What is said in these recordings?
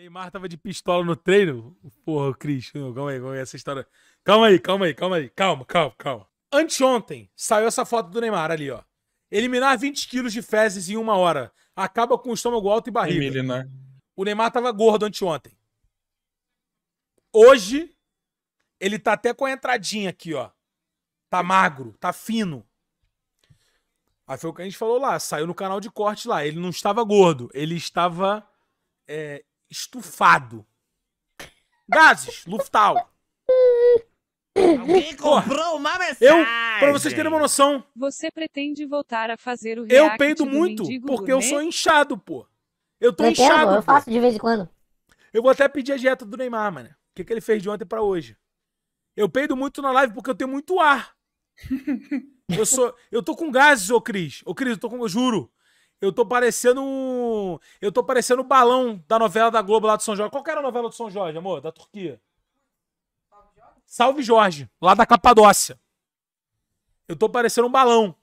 Neymar tava de pistola no treino. Porra, Cris, calma aí, calma aí, essa história. Calma aí, calma aí, calma aí. Calma, calma, calma. Anteontem saiu essa foto do Neymar ali, ó. Eliminar 20 quilos de fezes em uma hora. Acaba com o estômago alto e barriga. Né? O Neymar tava gordo anteontem. Hoje, ele tá até com a entradinha aqui, ó. Tá magro, tá fino. Aí foi o que a gente falou lá, saiu no canal de corte lá. Ele não estava gordo, ele estava é, estufado. Gases, Luftal. Alguém comprou uma mensagem. Eu, pra vocês terem uma noção. Você pretende voltar a fazer o Eu peido muito, porque gourmet? eu sou inchado, pô. Eu tô eu inchado. eu faço de vez em quando. Eu vou até pedir a dieta do Neymar, mano. O que, que ele fez de ontem para hoje? Eu peido muito na live porque eu tenho muito ar. eu sou, eu tô com gases, ô Cris. Ô Cris, eu tô com, eu juro. Eu tô parecendo um. Eu tô parecendo o um balão da novela da Globo lá do São Jorge. Qual que era a novela do São Jorge, amor? Da Turquia? Salve Jorge, Salve Jorge lá da Capadócia. Eu tô parecendo um balão.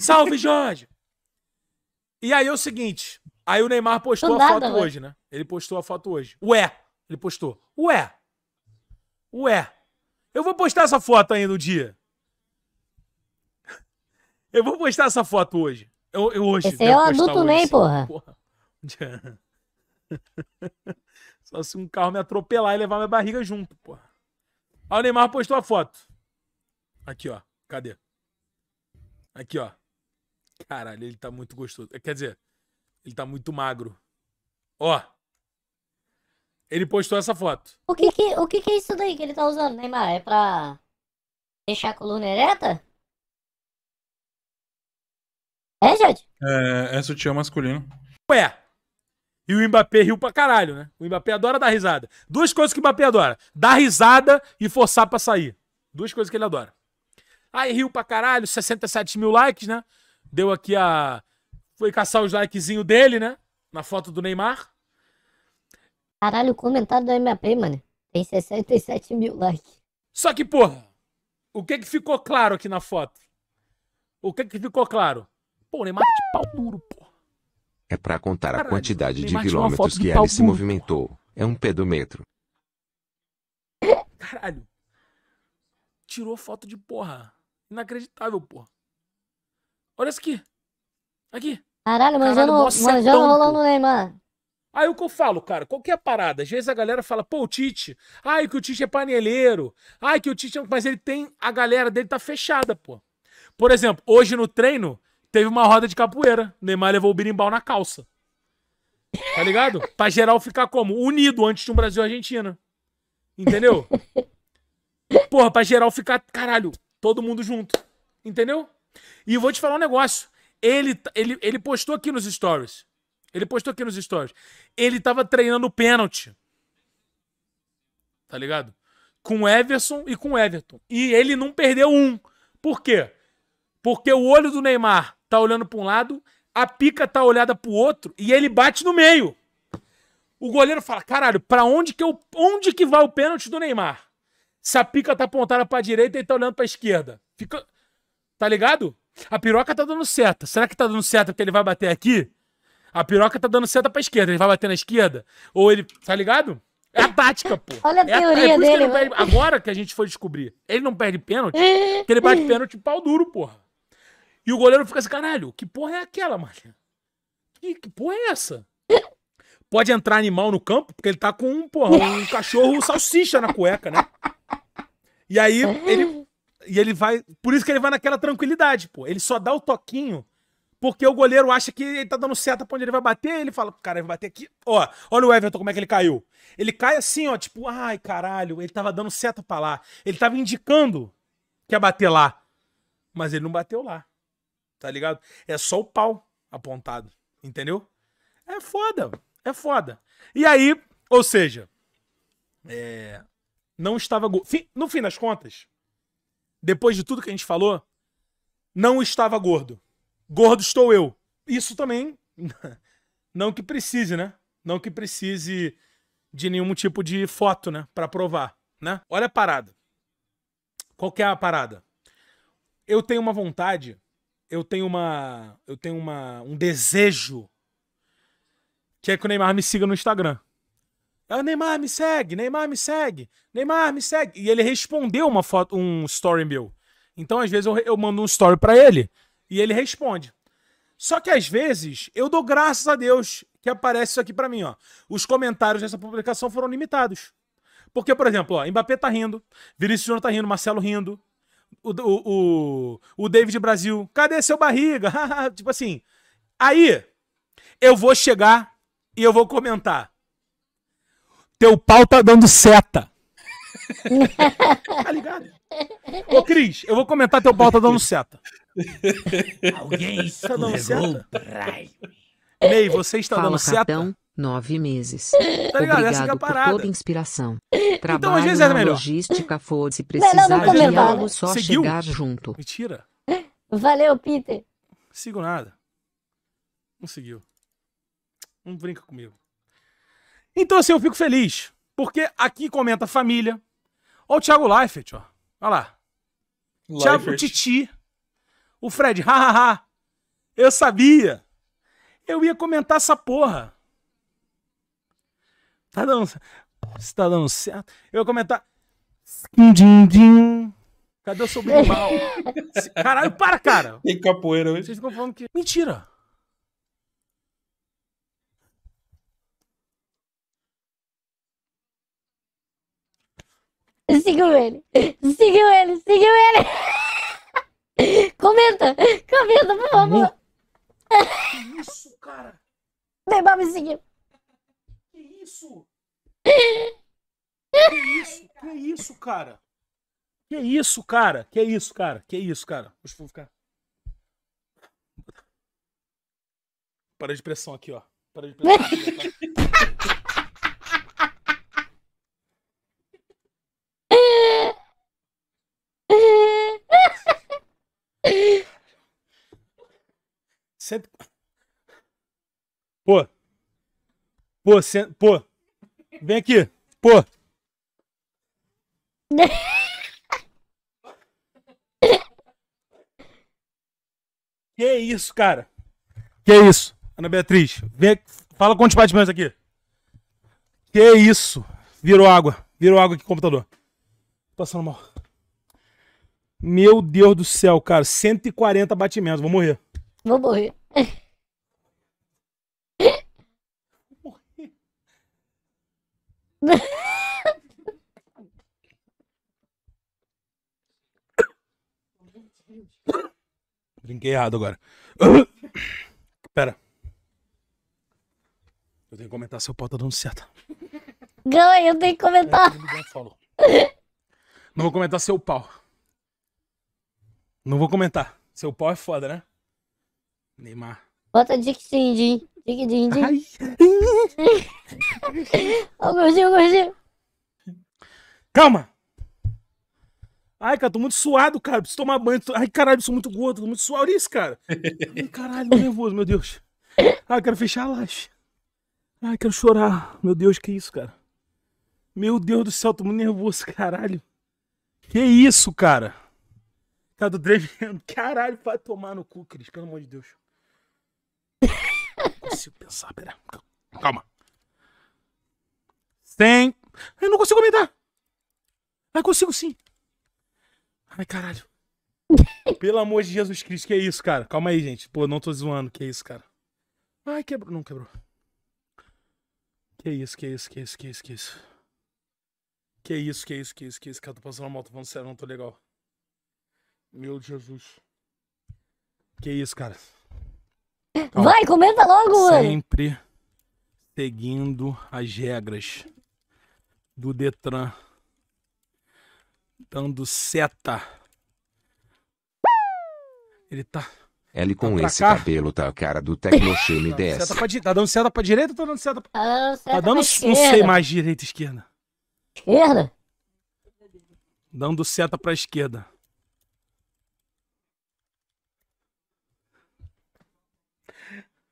Salve Jorge! e aí é o seguinte. Aí o Neymar postou nada, a foto né? hoje, né? Ele postou a foto hoje. Ué! Ele postou. Ué! Ué! Eu vou postar essa foto ainda no dia. Eu vou postar essa foto hoje. Eu, eu hoje. Esse né, é o adulto nem, porra. porra. Só se um carro me atropelar e levar minha barriga junto, porra. Aí ah, o Neymar postou a foto. Aqui, ó. Cadê? Aqui, ó. Caralho, ele tá muito gostoso. É, quer dizer, ele tá muito magro. Ó. Ele postou essa foto. O que que, o que, que é isso daí que ele tá usando, Neymar? É pra deixar a coluna ereta? É, Jade? É, é sutiã masculino. Ué, e o Mbappé riu pra caralho, né? O Mbappé adora dar risada. Duas coisas que o Mbappé adora: dar risada e forçar pra sair. Duas coisas que ele adora. Aí riu pra caralho, 67 mil likes, né? Deu aqui a. Foi caçar os likezinhos dele, né? Na foto do Neymar. Caralho, o comentário do Mbappé, mano. Tem 67 mil likes. Só que, porra, o que que ficou claro aqui na foto? O que que ficou claro? Pô, Neymar de pau duro, pô. É pra contar Caralho, a quantidade de quilômetros que ele se movimentou. É um pedômetro. Caralho. Tirou foto de porra. Inacreditável, porra. Olha isso aqui. Aqui. Caralho, mas Caralho, eu não, mas não rolou no Neymar. Aí o que eu falo, cara, Qual é a parada, às vezes a galera fala, pô, o Tite, ai que o Tite é paneleiro, ai que o Tite é... Mas ele tem, a galera dele tá fechada, pô. Por exemplo, hoje no treino, Teve uma roda de capoeira. O Neymar levou o birimbau na calça. Tá ligado? Pra geral ficar como? Unido antes de um Brasil e Argentina. Entendeu? Porra, pra geral ficar, caralho, todo mundo junto. Entendeu? E vou te falar um negócio. Ele, ele, ele postou aqui nos stories. Ele postou aqui nos stories. Ele tava treinando pênalti. Tá ligado? Com Everson e com Everton. E ele não perdeu um. Por quê? Porque o olho do Neymar tá olhando para um lado, a pica tá olhada pro outro e ele bate no meio. O goleiro fala: "Caralho, para onde que eu, onde que vai o pênalti do Neymar?" Se a pica tá apontada para direita, ele tá olhando para esquerda. Fica Tá ligado? A piroca tá dando certa Será que tá dando certo que ele vai bater aqui? A piroca tá dando seta pra esquerda. Ele vai bater na esquerda? Ou ele. Tá ligado? É a tática, pô. Olha a é é teoria é, é dele. Que perde... Agora que a gente foi descobrir. Ele não perde pênalti, que ele bate pênalti pau duro, porra. E o goleiro fica assim, caralho, que porra é aquela, Marlene? Que, que porra é essa? Pode entrar animal no campo, porque ele tá com um, porra, um cachorro salsicha na cueca, né? E aí ele. E ele vai. Por isso que ele vai naquela tranquilidade, pô. Ele só dá o toquinho porque o goleiro acha que ele tá dando seta pra onde ele vai bater, ele fala, cara, ele vai bater aqui. Ó, olha o Everton como é que ele caiu. Ele cai assim, ó, tipo, ai, caralho, ele tava dando seta pra lá. Ele tava indicando que ia bater lá. Mas ele não bateu lá tá ligado? É só o pau apontado, entendeu? É foda, é foda. E aí, ou seja, é, não estava. No fim das contas, depois de tudo que a gente falou, não estava gordo. Gordo estou eu. Isso também. Não que precise, né? Não que precise de nenhum tipo de foto, né? Pra provar, né? Olha a parada. Qual que é a parada? Eu tenho uma vontade eu tenho uma. Eu tenho uma, um desejo que é que o Neymar me siga no Instagram. É, Neymar me segue, Neymar me segue, Neymar me segue. E ele respondeu uma foto, um story meu. Então, às vezes, eu, eu mando um story para ele e ele responde. Só que às vezes eu dou graças a Deus que aparece isso aqui para mim, ó. Os comentários dessa publicação foram limitados. Porque, por exemplo, ó, Mbappé tá rindo, Vinícius Júnior tá rindo, Marcelo rindo, o, o, o David Brasil, cadê seu barriga? tipo assim. Aí, eu vou chegar e eu vou comentar. Teu pau tá dando seta. tá ligado? Ô, Cris, eu vou comentar teu pau tá dando seta. Alguém está dando seta? Ney, você está Fala, dando seta? nove meses. Tá ligado? Obrigado Essa que é a por parada. toda inspiração. Então, Trabalho às vezes era é melhor. logística for se precisar não, não, de algo só Seguiu? chegar junto. Mentira. Valeu, Peter. Sigo nada. Não seguiu. Não brinca comigo. Então, assim, eu fico feliz. Porque aqui comenta família. Olha o Thiago Leifert, ó. Olha lá. Leifert. Thiago Titi. O Fred, hahaha. Ha, ha. Eu sabia. Eu ia comentar essa porra. Tá dando, se tá dando certo. Eu ia comentar. Cadê o sobrinho mal? Caralho, para, cara! Tem capoeira hoje. Vocês estão falando que. Mentira! Sigam ele! Sigam ele! Sigam ele! comenta! Comenta, por favor! Que isso, cara? Neymar me seguiu! Que isso? Que isso, que isso, cara? Que isso, cara? Que isso, cara? Que isso, cara? Deixa eu ficar. Para de pressão aqui, ó. Para de pressão. Tá? Sempre... Pô. Pô, sen... pô, Vem aqui. Pô. que isso, cara? Que isso? Ana Beatriz, vem Fala quantos batimentos aqui. Que isso? Virou água. Virou água aqui, computador. Passando mal. Meu Deus do céu, cara. 140 batimentos. Vou morrer. Vou morrer. Brinquei errado agora. Pera. Eu tenho que comentar se o pau tá dando certo. Ganha, eu tenho que comentar. É, Não vou comentar seu pau. Não vou comentar. Seu pau é foda, né? Neymar. Bota Dick Din Din. Dick Din Ai. Ô, gordinho, gordinho. Calma! Ai, cara, tô muito suado, cara. Preciso tomar banho. Ai, caralho, sou muito gordo, tô muito suado. isso, cara. Ai, caralho, nervoso, meu Deus. Ai, quero fechar a laje. Ai, quero chorar. Meu Deus, que isso, cara. Meu Deus do céu, tô muito nervoso, caralho. Que isso, cara? Tá do tremendo. Caralho, vai tomar no cu, Cris, pelo amor de Deus. Não consigo pensar, pera. Calma. Sem. Eu não consigo aumentar. mas consigo sim. Ai, caralho. Pelo amor de Jesus Cristo, que é isso, cara? Calma aí, gente. Pô, não tô zoando, que é isso, cara? Ai, quebrou. Não quebrou. Que isso, que isso, que isso, que isso, que isso. Que isso, que isso, que isso, que isso, cara. Tô passando mal, tô falando sério, não tô legal. Meu Jesus. Que isso, cara? Calma. Vai, comenta logo, mano. Sempre seguindo as regras do Detran, dando seta. Ele tá. Ele com tá esse cá. cabelo tá a cara do Tecnoshame tá DS. tá dando seta pra direita ou tá dando seta pra. Tá dando, seta tá dando pra não sei mais direita esquerda. Esquerda? Dando seta pra esquerda.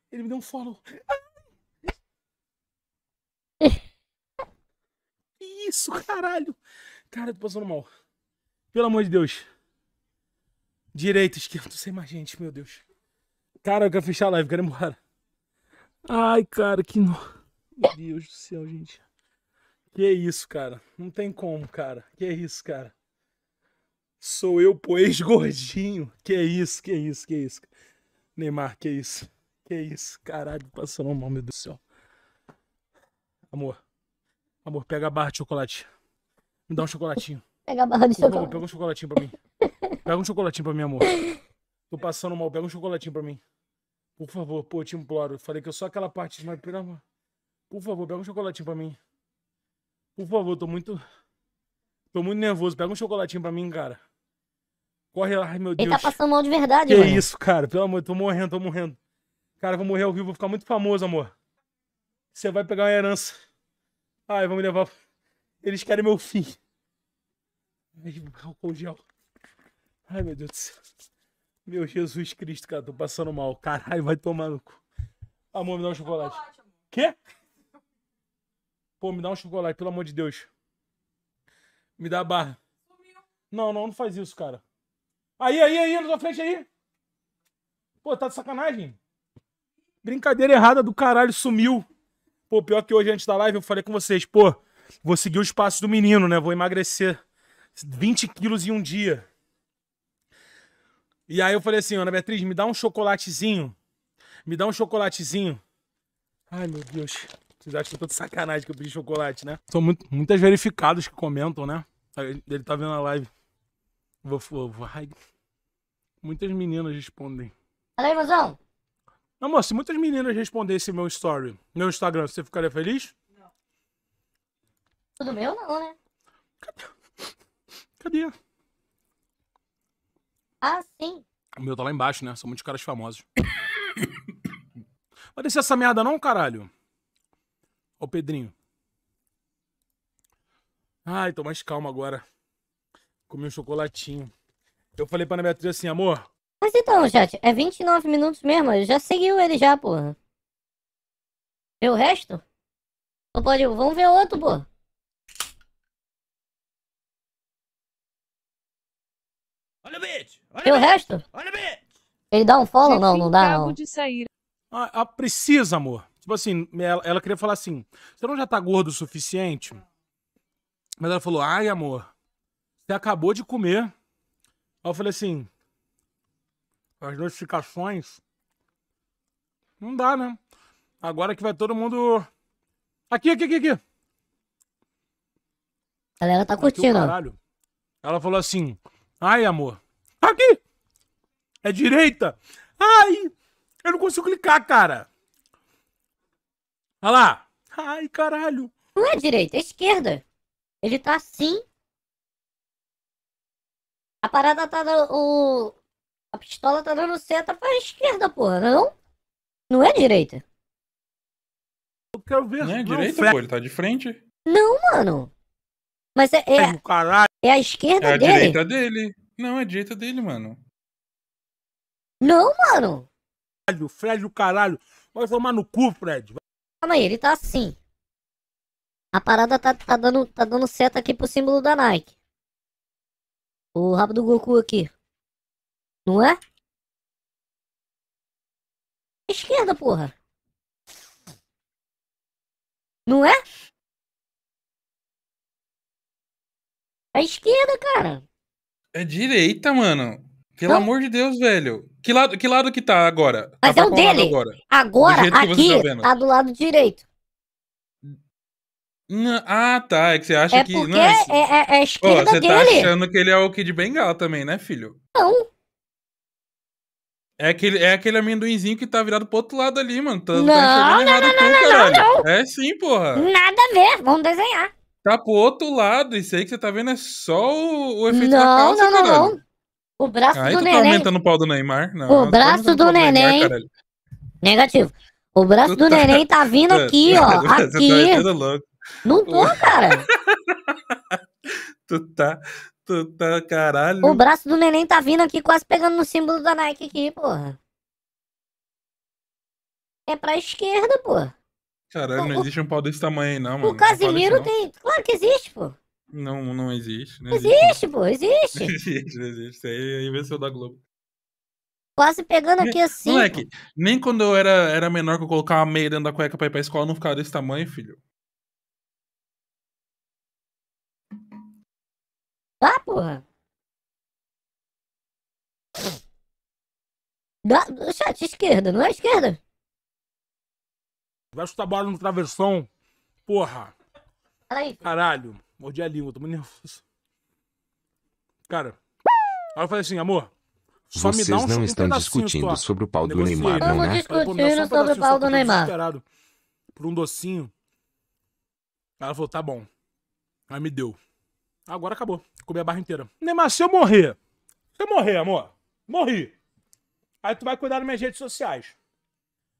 Ele me deu um follow. Ah! isso, caralho? Cara, eu tô passando mal. Pelo amor de Deus. Direita, esquerda, sem mais gente, meu Deus. Cara, eu quero fechar a live, quero ir embora. Ai, cara, que no... Meu Deus do céu, gente. Que isso, cara. Não tem como, cara. Que isso, cara. Sou eu, pois, gordinho. Que isso, que isso, que isso. Neymar, que isso. Que isso. Caralho, passando mal, meu Deus do céu. Amor. Amor, pega a barra de chocolate. Me dá um chocolatinho. Pega a barra de chocolate. pega um chocolatinho pra mim. Pega um chocolatinho pra mim, amor. Tô passando mal, pega um chocolatinho pra mim. Por favor, pô, eu te imploro. falei que eu sou aquela parte de mais. Por favor, pega um chocolatinho pra mim. Por favor, tô muito. Tô muito nervoso. Pega um chocolatinho pra mim, cara. Corre lá, meu Deus. Ele tá passando mal de verdade, Que mano. isso, cara. Pelo amor, tô morrendo, tô morrendo. Cara, vou morrer ao vivo, vou ficar muito famoso, amor. Você vai pegar uma herança. Ai, vamos levar. Eles querem meu fim. Ai, álcool gel. Ai, meu Deus do céu. Meu Jesus Cristo, cara, tô passando mal. Caralho, vai tomar no cu. Amor, me dá um tá chocolate. chocolate Quê? Pô, me dá um chocolate, pelo amor de Deus. Me dá a barra. Não, não, não faz isso, cara. Aí, aí, aí, na tua frente aí. Pô, tá de sacanagem? Brincadeira errada do caralho, sumiu. Pô, pior que hoje, antes da live, eu falei com vocês, pô, vou seguir os passos do menino, né? Vou emagrecer 20 quilos em um dia. E aí eu falei assim, Ana Beatriz, me dá um chocolatezinho. Me dá um chocolatezinho. Ai, meu Deus. Vocês acham que eu tô de sacanagem que eu pedi chocolate, né? São muito, muitas verificados que comentam, né? Ele tá vendo a live. Vou, vou, vai. Muitas meninas respondem. Fala aí, mozão. Amor, se muitas meninas respondessem meu story, meu Instagram, você ficaria feliz? Não. Tudo meu não, né? Cadê? Cadê? Ah, sim. O meu tá lá embaixo, né? São muitos caras famosos. Vai descer essa merda não, caralho? Ô, Pedrinho. Ai, tô mais calmo agora. Comi um chocolatinho. Eu falei pra Ana Beatriz assim, amor, mas então, chat, é 29 minutos mesmo, já seguiu ele já, porra. Vê o resto? Ou pode... Vamos ver outro, pô. Olha o bitch! Olha o resto? Olha bitch! Ele dá um follow? Não, não dá, não. De sair. Ah, ah, precisa, amor. Tipo assim, ela, ela, queria falar assim, você não já tá gordo o suficiente? Mas ela falou, ai, amor, você acabou de comer. Aí eu falei assim, as notificações. Não dá, né? Agora que vai todo mundo. Aqui, aqui, aqui, aqui. A galera tá curtindo. Aqui, Ela falou assim: ai, amor. Aqui! É direita! Ai! Eu não consigo clicar, cara! Olha lá! Ai, caralho! Não é direita, é esquerda! Ele tá assim. A parada tá no. O, a pistola tá dando seta pra esquerda, porra, não? Não é direita. Eu quero ver. Não é direita, pô, ele tá de frente. Não, mano. Mas é. É, é a esquerda é a dele. É a direita dele. Não, é a direita dele, mano. Não, mano. Caralho, Fred, o caralho. Vai tomar no cu, Fred. Calma aí, ele tá assim. A parada tá, tá, dando, tá dando seta aqui pro símbolo da Nike. O rabo do Goku aqui. Não é? é? Esquerda, porra. Não é? É esquerda, cara. É direita, mano. Pelo não. amor de Deus, velho. Que lado que, lado que tá agora? Ah, Mas tá é o dele. Agora, agora do tá aqui, tá, tá, do lado direito. Não, ah, tá. É que você acha é que. Porque não, é, é, é a esquerda oh, você dele. Você tá achando que ele é o Kid Bengal também, né, filho? Não. É aquele, é aquele amendoinzinho que tá virado pro outro lado ali, mano. Tá, não, tá não, não, não, tu, não, não, não, É sim, porra. Nada a ver, vamos desenhar. Tá pro outro lado, isso aí que você tá vendo é só o, o efeito não, da calça, não, não, não, Não. O braço aí do tu tá neném. tá aumentando o pau do Neymar. Não, o tá braço do neném. Neymar, negativo. O braço tu do tá... neném tá vindo aqui, ó. Tá aqui. Tá não tô, cara. tu tá, tá caralho. O braço do neném tá vindo aqui, quase pegando no símbolo da Nike aqui, porra. É pra esquerda, porra. Caralho, o, não existe um pau desse tamanho aí, não, mano. O Casimiro tem. Claro que existe, pô. Não, não existe. Não existe, existe pô, existe. existe, existe. Isso aí é invenção da Globo. Quase pegando aqui assim. Moleque, pô. nem quando eu era, era menor que eu colocava uma meia dentro da cueca pra ir pra escola, não ficava desse tamanho, filho. Ah, porra. Da chat, esquerda, não é esquerda? Vai chutar bola no travessão. Porra. Aí, Caralho. Mordi a língua, tô muito nervoso. Cara. Aí eu falei assim, amor. Só Vocês me dá um não estão discutindo só. sobre o pau do Neymar, não, né? Estamos discutindo um sobre o pau do Neymar. Por um docinho. Ela falou, tá bom. Aí me deu. Agora acabou. Comi a barra inteira. Neymar, se eu morrer, se eu morrer, amor, morri. Aí tu vai cuidar das minhas redes sociais.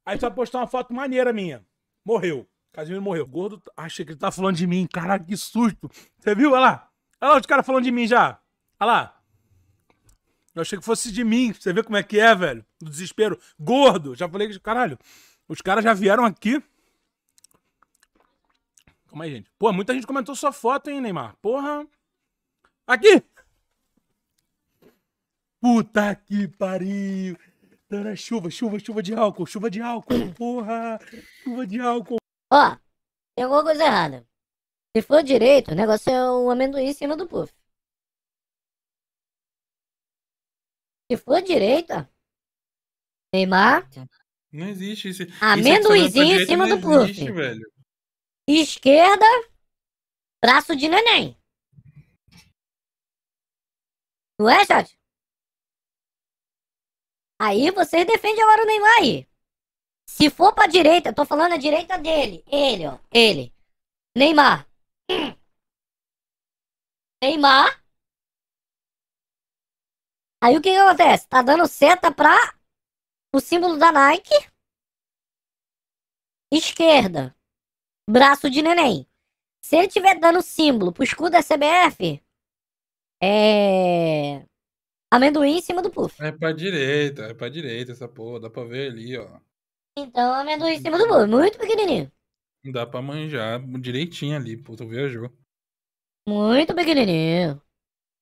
Aí tu vai postar uma foto maneira minha. Morreu. Casimiro morreu. Gordo, achei que ele tá falando de mim. Caraca, que susto. Você viu? Olha lá. Olha lá os caras falando de mim já. Olha lá. Eu achei que fosse de mim. Você vê como é que é, velho. Do desespero. Gordo. Já falei que, caralho, os caras já vieram aqui. Calma aí, gente. Pô, muita gente comentou sua foto, hein, Neymar? Porra. Aqui! Puta que pariu! Era chuva, chuva, chuva de álcool, chuva de álcool, porra! Chuva de álcool! Ó, tem alguma coisa errada. Se for direito, o negócio é o amendoim em cima do puff. Se for direita, Neymar. Não existe isso. É Amendoizinho em cima do puff. Existe, velho. Esquerda, braço de neném. Não é, chat? Aí você defende agora o Neymar aí. Se for pra direita, tô falando a direita dele. Ele, ó. Ele. Neymar. Neymar. Aí o que, que acontece? Tá dando seta pra o símbolo da Nike. Esquerda. Braço de neném. Se ele tiver dando símbolo pro escudo da CBF, é. Amendoim em cima do puff. É pra direita, é pra direita essa porra. Dá pra ver ali, ó. Então, amendoim em hum. cima do puff. Muito pequenininho. Dá pra manjar direitinho ali, pô. Tu viajou. Muito pequenininho.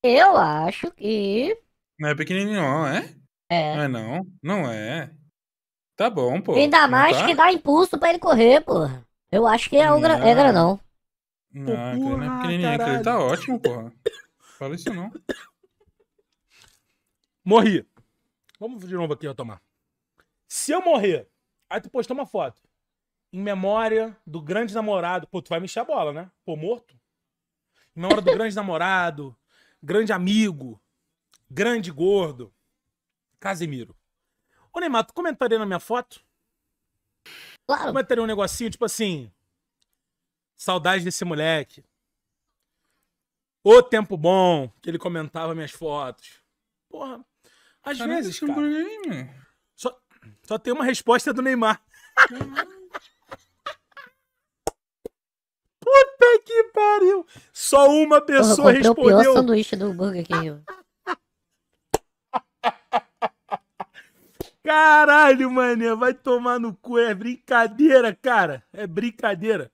Eu acho que. Não é pequenininho, não, é? É. Não é, não. Não é. Tá bom, pô. Ainda mais tá? que dá impulso pra ele correr, porra. Eu acho que é, o gra... é grandão. Não, aquele não é pequenininho, ele tá ótimo, porra. Fala isso não. Morri. Vamos de novo aqui tomar. Se eu morrer, aí tu postou uma foto. Em memória do grande namorado. Pô, tu vai me encher a bola, né? Pô, morto? Em memória do grande namorado, grande amigo, grande gordo, Casimiro. Ô, Neymar, tu comentaria na minha foto? Claro. Comentaria um negocinho, tipo assim. Saudade desse moleque. Ô tempo bom que ele comentava minhas fotos. Porra, às Caramba, vezes, cara, aí, só, só tem uma resposta do Neymar. Puta que pariu! Só uma pessoa Porra, respondeu. o pior sanduíche do Burger King. Caralho, mané, vai tomar no cu. É brincadeira, cara. É brincadeira.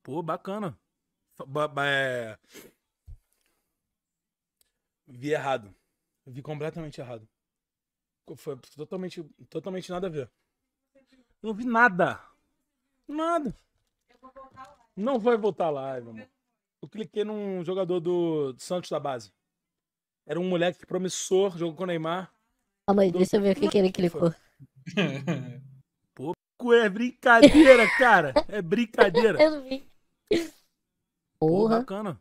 Pô, bacana. É, vi errado. Vi completamente errado. Foi totalmente, totalmente nada a ver. Não vi nada. Nada. Não vai voltar lá, meu Eu cliquei num jogador do, Santos da base. Era um moleque promissor, jogou com o Neymar. Calma deixa eu ver o que, que ele clicou. Pô, é brincadeira, cara. É brincadeira. eu não vi. Porra. bacana.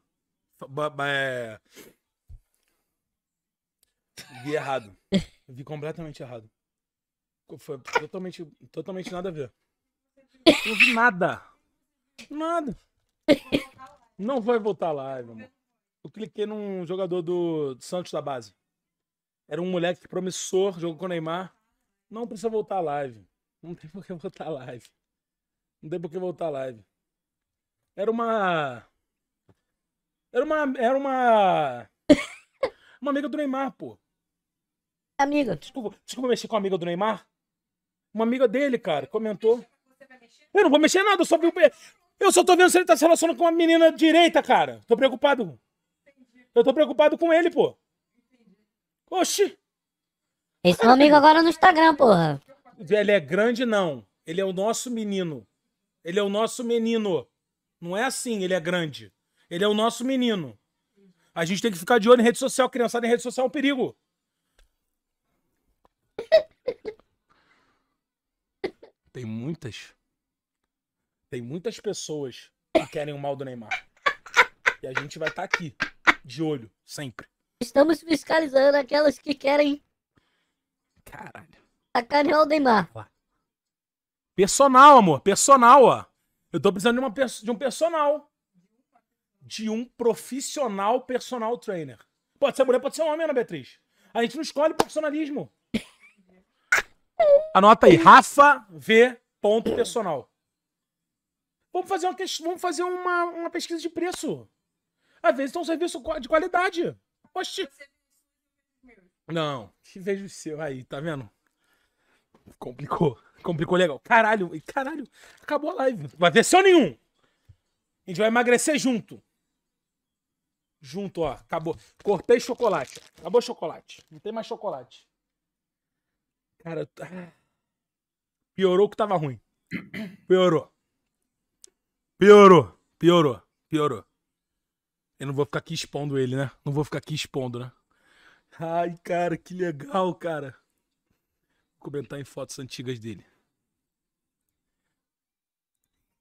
É... Vi errado. Vi completamente errado. Foi totalmente, totalmente nada a ver. Não vi nada. Nada. Não vai voltar lá, meu Eu cliquei num jogador do, do Santos da base. Era um moleque promissor, jogou com o Neymar. Não precisa voltar à live. Não tem por que voltar à live. Não tem por que voltar à live. Era uma era uma. Era uma. uma amiga do Neymar, pô. Amiga. Desculpa, desculpa mexer com a amiga do Neymar. Uma amiga dele, cara, comentou. Eu não vou mexer nada, eu só vi. Eu só tô vendo se ele tá se relacionando com uma menina direita, cara. Tô preocupado. Eu tô preocupado com ele, pô. Oxi. Esse é um amigo agora no Instagram, porra. Ele é grande, não. Ele é o nosso menino. Ele é o nosso menino. Não é assim, ele é grande. Ele é o nosso menino. A gente tem que ficar de olho em rede social. Criançada em rede social é um perigo. Tem muitas. Tem muitas pessoas que querem o mal do Neymar. E a gente vai estar tá aqui, de olho, sempre. Estamos fiscalizando aquelas que querem. Caralho. Sacanear o Neymar. Personal, amor. Personal, ó. Eu tô precisando de, uma, de um personal de um profissional personal trainer. Pode ser mulher, pode ser homem, Ana Beatriz. A gente não escolhe profissionalismo. Anota aí, Rafa V. Ponto personal. Vamos fazer uma, vamos fazer uma, uma pesquisa de preço. Às vezes é um serviço de qualidade. Oxi. Não, que vejo o seu aí, tá vendo? Complicou. Complicou legal. Caralho, caralho, acabou a live. Não vai ver seu nenhum. A gente vai emagrecer junto junto, ó. Acabou. Cortei chocolate. Acabou chocolate. Não tem mais chocolate. Cara, piorou que tava ruim. Piorou. Piorou. Piorou. Piorou. Eu não vou ficar aqui expondo ele, né? Não vou ficar aqui expondo, né? Ai, cara, que legal, cara. Vou comentar em fotos antigas dele.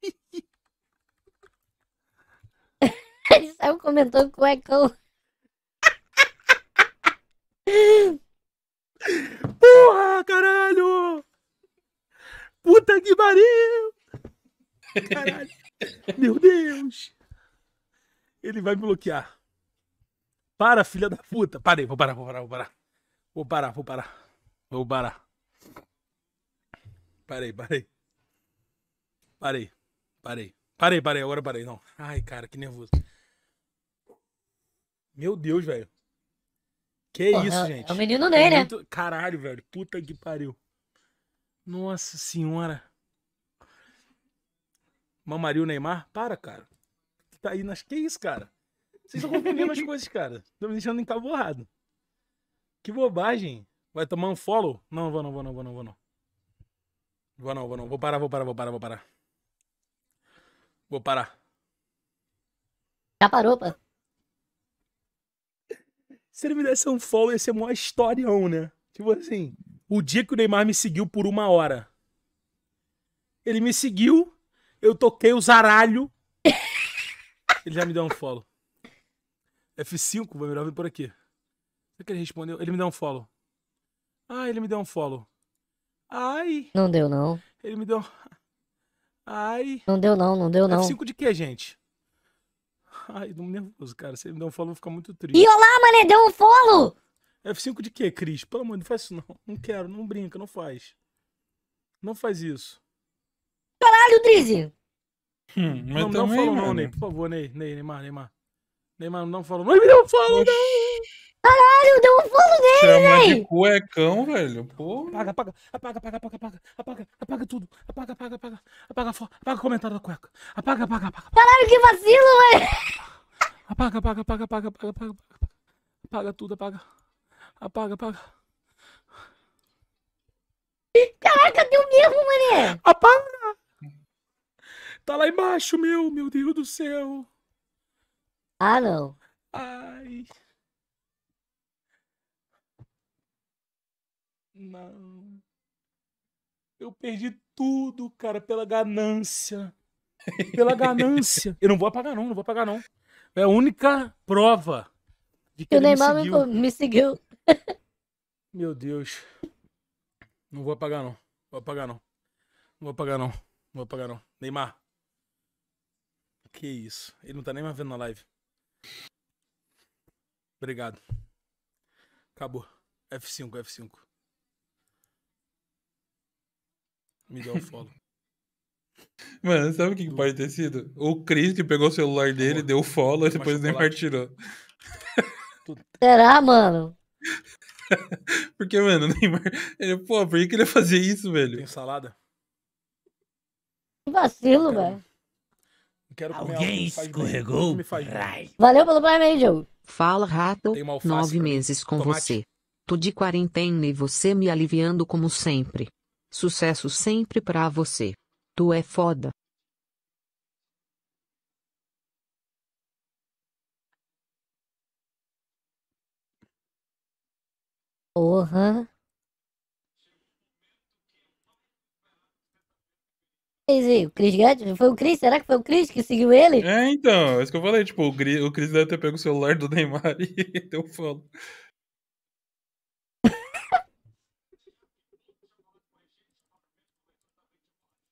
comentou o cuecão. É Porra, caralho! Puta que pariu! Meu Deus! Ele vai me bloquear. Para, filha da puta! Parei, vou parar, vou parar, vou parar. Vou parar, vou parar. Vou parar. Parei, parei. Parei, parei. Parei, parei, agora parei. Não. Ai, cara, que nervoso. Meu Deus, velho. Que Porra, isso, é gente? É o menino dele, é né? Muito... Caralho, velho. Puta que pariu. Nossa senhora. Mamaria Neymar? Para, cara. Tá aí nas... Que isso, cara? Vocês estão confundindo as coisas, cara. Estão me deixando encavorrado. Que bobagem. Vai tomar um follow? Não, vou não, vou não, vou não, vou não. Vou não, vou não. Vou parar, vou parar, vou parar, vou parar. Vou parar. Já parou, pa se ele me desse um follow, ia ser mó historião, né? Tipo assim, o dia que o Neymar me seguiu por uma hora. Ele me seguiu, eu toquei o zaralho. ele já me deu um follow. F5, vai melhor vir por aqui. Será que ele respondeu? Ele me deu um follow. Ah, ele me deu um follow. Ai. Não deu, não. Ele me deu. Ai. Não deu, não, não deu, não. F5 de quê, gente? Ai, tô nervoso, cara. Se ele me der um follow, fica muito triste. E olá, mané, deu um follow! F5 de quê, Cris? Pelo amor de Deus, não faz isso não. Não quero, não brinca, não faz. Não faz isso. Caralho, Drizzy! Hum, mas não, também, não fala não, Ney. Por favor, Ney. Ney, Neymar, Neymar. Neymar, não fala. Mas me deu um follow, não! Caralho, deu um fogo nele, Chama véi. de cuecão, velho. Pô. Apaga, apaga, apaga, apaga, apaga, apaga, apaga, apaga tudo. Apaga, apaga, apaga, apaga, apaga o comentário da cueca. Apaga, apaga, apaga. Caralho, que vacilo, velho. Apaga, apaga, apaga, apaga, apaga, apaga. Apaga tudo, apaga. Apaga, apaga. Caraca, deu mesmo, mané. Apaga. Tá lá embaixo, meu, meu Deus do céu. Ah, não. Ai. Não. Eu perdi tudo, cara, pela ganância. Pela ganância. Eu não vou apagar, não, não vou apagar, não. É a única prova de que, que o Neymar me seguiu. Me seguiu. Meu Deus. Não vou apagar, não. Vou apagar, não. Não vou apagar, não. Não vou apagar, não. Neymar. Que isso. Ele não tá nem mais vendo na live. Obrigado. Acabou. F5, F5. Me deu um follow. Mano, sabe o que, que, pode ter sido? O Chris que pegou o celular tá dele, deu follow e depois nem partirou. Será, mano? Porque, mano, Neymar. Ele, pô, por que, ele fazia isso, velho? Tem salada? Que vacilo, velho. Alguém escorregou. Valeu pelo Prime aí, Diogo. Fala, rato. Nove meses com Tomate. você. Tô de quarentena e você me aliviando como sempre. Sucesso sempre pra você. Tu é foda. Porra. O Chris Guedes? Foi o Chris? Será que foi o Chris que seguiu ele? É, então, é isso que eu falei. Tipo, o Chris, deve ter pego o celular do Neymar e deu falo.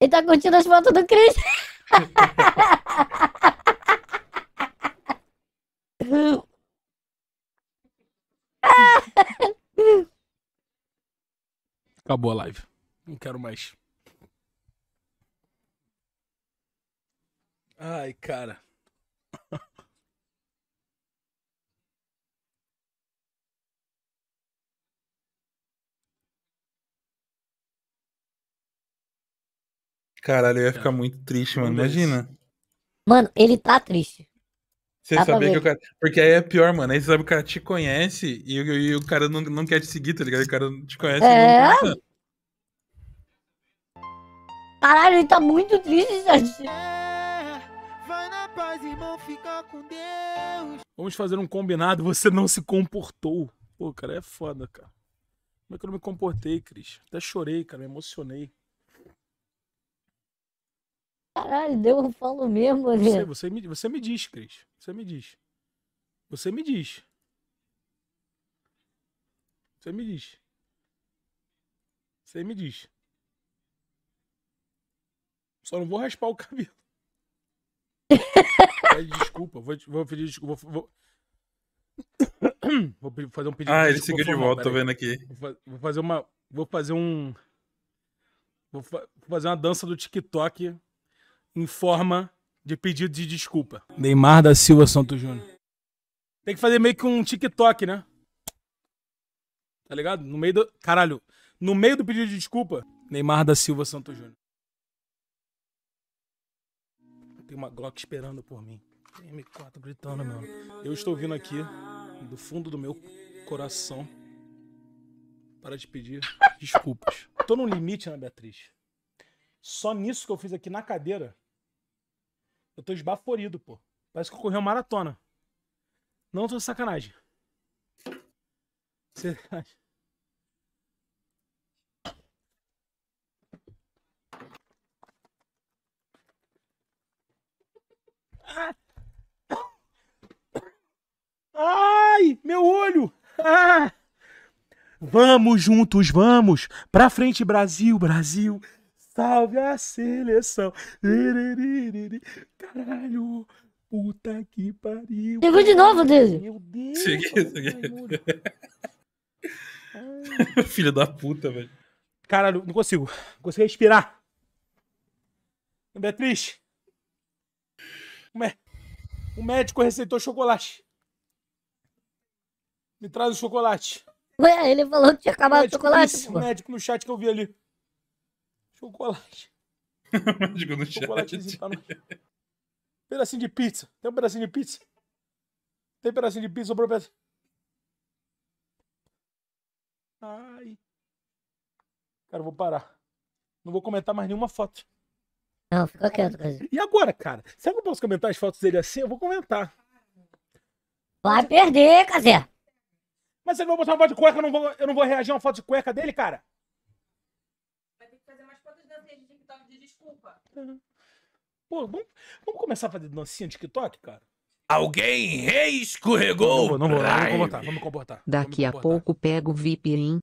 Ele tá curtindo as fotos do Chris. Acabou a live. Não quero mais. Ai, cara. Caralho, eu ia ficar muito triste, mano. Imagina. Mano, ele tá triste. Você sabia que o cara. Porque aí é pior, mano. Aí você sabe que o cara te conhece e, e, e o cara não, não quer te seguir, tá ligado? o cara não te conhece é... e não é? Caralho, ele tá muito triste, gente. É, vai na paz, irmão, fica com Deus. Vamos fazer um combinado, você não se comportou. Pô, cara, é foda, cara. Como é que eu não me comportei, Cris? Até chorei, cara, me emocionei. Caralho, deu um falo mesmo, ali. Você, você, me, você me diz, Cris. Você me diz. Você me diz. Você me diz. Você me diz. Só não vou raspar o cabelo. Pede desculpa, vou, vou pedir desculpa. Vou, vou... vou fazer um pedido. Ah, ele seguiu de volta, tô vendo aqui. Vou fazer uma. Vou fazer um. Vou fa... fazer uma dança do TikTok em forma de pedido de desculpa. Neymar da Silva Santos Júnior. Tem que fazer meio que um TikTok, né? Tá ligado? No meio do. Caralho. No meio do pedido de desculpa, Neymar da Silva Santos Júnior. Tem uma Glock esperando por mim. Tem M4 gritando, meu. Eu estou vindo aqui, do fundo do meu coração, para te pedir desculpas. Tô num limite, Ana Beatriz. Só nisso que eu fiz aqui na cadeira, eu tô esbaforido, pô. Parece que eu corri uma maratona. Não tô de sacanagem. Você acha? Ai, meu olho! Ah! Vamos juntos, vamos! Pra frente, Brasil, Brasil! Salve a seleção. Caralho. Puta que pariu. Chegou de novo, Deise. Meu Deus. Cheguei, é cheguei. Filho da puta, velho. Caralho, não consigo. Não consigo respirar. Beatriz. O médico receitou chocolate. Me traz o chocolate. Ué, ele falou que tinha acabado o, médico, o chocolate. Isso, o médico no chat que eu vi ali. Chocolate. Digo no chocolate. Tá pedacinho de pizza. Tem um pedacinho de pizza. Tem um pedacinho de pizza, sobrou um Ai. Cara, eu vou parar. Não vou comentar mais nenhuma foto. Não, fica quieto, coisa. E agora, cara? Será que eu posso comentar as fotos dele assim? Eu vou comentar. Vai perder, Cazé. Mas eu vai botar uma foto de cueca, eu não vou, eu não vou reagir a uma foto de cueca dele, cara? Desculpa. Pô, vamos, vamos começar a fazer dancinha de TikTok, cara? Alguém reescorregou! Não, vou, não, não, comportar, vamos comportar. Daqui a pouco pego o VIP, hein?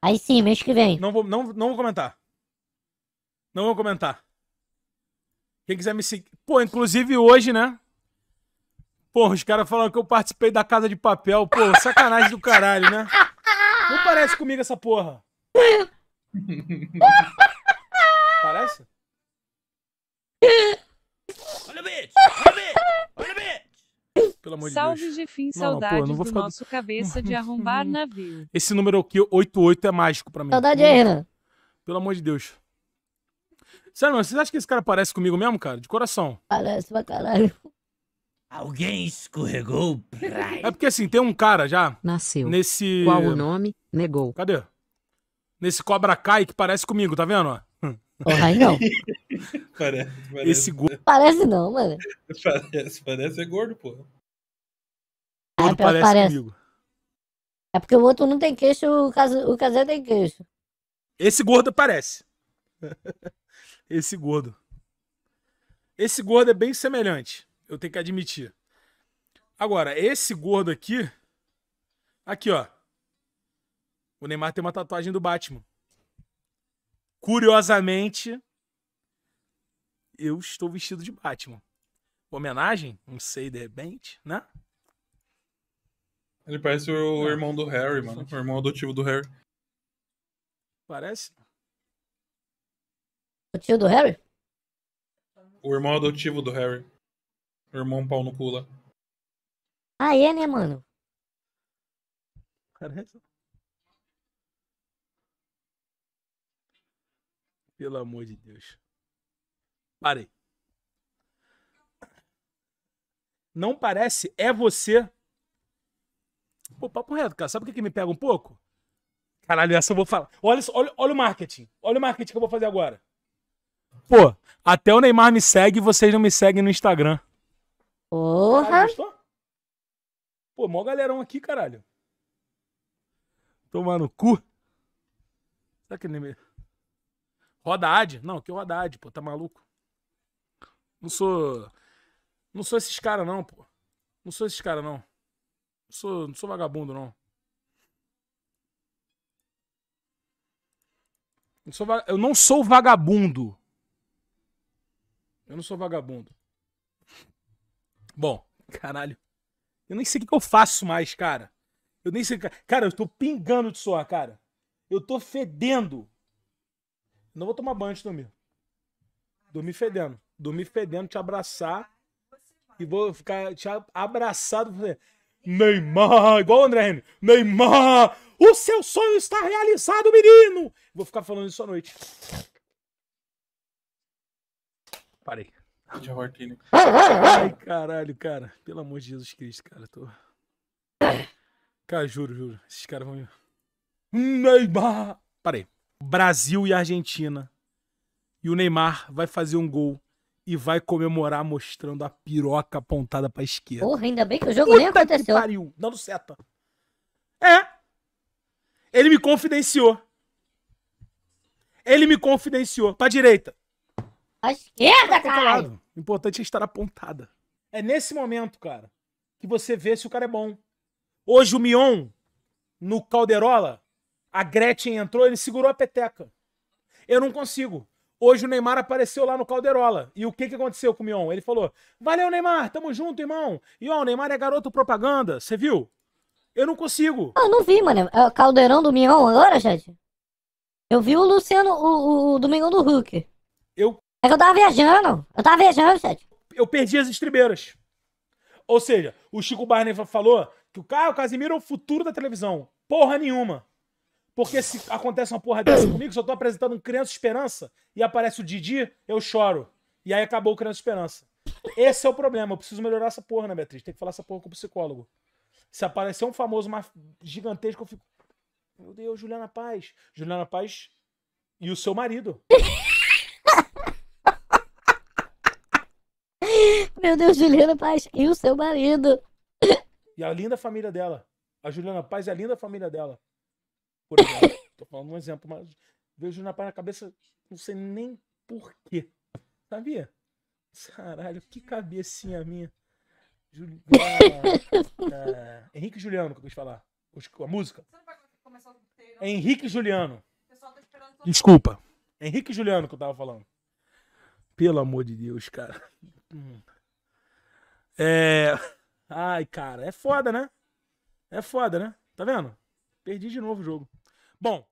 Aí sim, mês que vem. Não vou, não, não vou comentar. Não vou comentar. Quem quiser me seguir. Pô, inclusive hoje, né? Pô, os caras falaram que eu participei da Casa de Papel. Pô, sacanagem do caralho, né? Não parece comigo essa porra. Parece? Olha bitch! Olha bitch! Pelo amor Salve, de Deus. Salve, saudade não, saudades do nosso cabeça de arrombar navio. Esse número aqui, 88, é mágico pra mim. Saudade, Renan. Pelo amor de Deus. Sério, mano, vocês acham que esse cara parece comigo mesmo, cara? De coração. Parece pra caralho. Alguém escorregou pra... É porque assim, tem um cara já... Nasceu. Nesse... Qual o nome? Negou. Cadê? Nesse Cobra Kai que parece comigo, tá vendo? Porra, aí não. parece, parece. Esse gordo... Parece não, mano. Parece, parece é gordo, pô. Ah, parece, parece comigo. É porque o outro não tem queixo, o, cas... o casé tem queixo. Esse gordo parece. Esse gordo. Esse gordo é bem semelhante. Eu tenho que admitir. Agora, esse gordo aqui. Aqui, ó. O Neymar tem uma tatuagem do Batman. Curiosamente, eu estou vestido de Batman. Homenagem? Não sei, de repente, né? Ele parece o irmão do Harry, mano. O irmão adotivo do Harry. Parece? O tio do Harry? O irmão adotivo do Harry. O irmão pau no cu lá. Ah, é, né, mano? Parece. Pelo amor de Deus. Parei. Não parece, é você. Pô, papo reto, cara. Sabe o que, que me pega um pouco? Caralho, essa eu vou falar. Olha, olha, olha o marketing. Olha o marketing que eu vou fazer agora. Pô, até o Neymar me segue e vocês não me seguem no Instagram. Porra! Pô, mó galerão aqui, caralho. tomando cu. Será que ele nem... Haddad? Não, que o pô, tá maluco? Não sou. Não sou esses caras, não, pô. Não sou esses caras, não. Não sou, não sou vagabundo, não. não sou, eu não sou vagabundo. Eu não sou vagabundo. Bom, caralho. Eu nem sei o que eu faço mais, cara. Eu nem sei. Cara, eu tô pingando de suor, cara. Eu tô fedendo. Não vou tomar banho antes de dormir. Dormir fedendo. Dormir fedendo, te abraçar. E vou ficar te abraçado. Neymar, igual o André Henrique Neymar, o seu sonho está realizado, menino. Vou ficar falando isso à noite. Parei. Ai, caralho, cara. Pelo amor de Jesus Cristo, cara. Tô... Cara, juro, juro. Esses caras vão Neymar! Parei. Brasil e Argentina. E o Neymar vai fazer um gol e vai comemorar mostrando a piroca apontada pra esquerda. Porra, ainda bem que o jogo Puta nem aconteceu. Que pariu, dando seta. É. Ele me confidenciou. Ele me confidenciou. Pra direita. A esquerda, cara. O importante é estar apontada. É nesse momento, cara, que você vê se o cara é bom. Hoje o Mion, no Calderola, a Gretchen entrou, ele segurou a peteca. Eu não consigo. Hoje o Neymar apareceu lá no Calderola. E o que, que aconteceu com o Mion? Ele falou: Valeu, Neymar, tamo junto, irmão. E ó, o Neymar é garoto propaganda, você viu? Eu não consigo. Ah, eu não vi, mano. É o caldeirão do Mion agora, gente? Eu vi o Luciano, o, o Domingão do Hulk. Eu. É que eu tava viajando. Eu tava viajando, gente. Eu perdi as estribeiras. Ou seja, o Chico Barney falou que o Caio Casimiro é o futuro da televisão. Porra nenhuma. Porque se acontece uma porra dessa comigo, se eu tô apresentando um Criança Esperança e aparece o Didi, eu choro. E aí acabou o Criança Esperança. Esse é o problema. Eu preciso melhorar essa porra, né, Beatriz? Tem que falar essa porra com o psicólogo. Se aparecer um famoso mais gigantesco, eu fico. Meu Deus, Juliana Paz. Juliana Paz e o seu marido. Meu Deus, Juliana Paz e o seu marido. E a linda família dela. A Juliana Paz e a linda família dela. Por exemplo, tô falando um exemplo, mas vejo na na cabeça, não sei nem porquê. Sabia? Caralho, que cabecinha minha. Juli... Ah, ah, Henrique Juliano, que eu quis falar. A música. Henrique Juliano. Tá Desculpa. Henrique Juliano que eu tava falando. Pelo amor de Deus, cara. Hum. É. Ai, cara, é foda, né? É foda, né? Tá vendo? Perdi de novo o jogo. Bon,